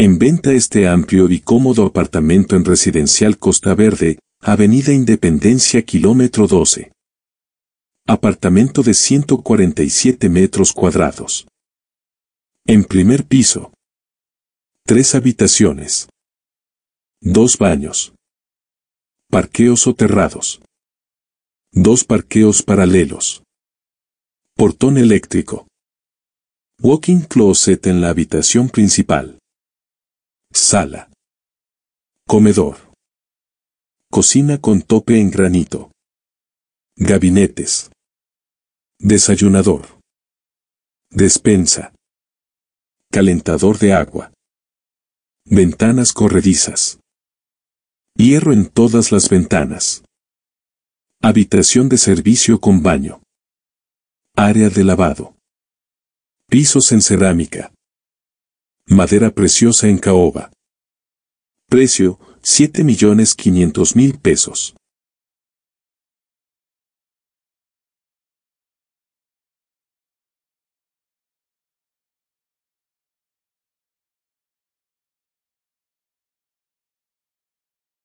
En venta este amplio y cómodo apartamento en Residencial Costa Verde, Avenida Independencia, kilómetro 12. Apartamento de 147 metros cuadrados. En primer piso. Tres habitaciones. Dos baños. Parqueos soterrados. Dos parqueos paralelos. Portón eléctrico. Walking closet en la habitación principal. Sala. Comedor. Cocina con tope en granito. Gabinetes. Desayunador. Despensa. Calentador de agua. Ventanas corredizas. Hierro en todas las ventanas. Habitación de servicio con baño. Área de lavado. Pisos en cerámica. Madera preciosa en caoba. Precio, 7.500.000 pesos.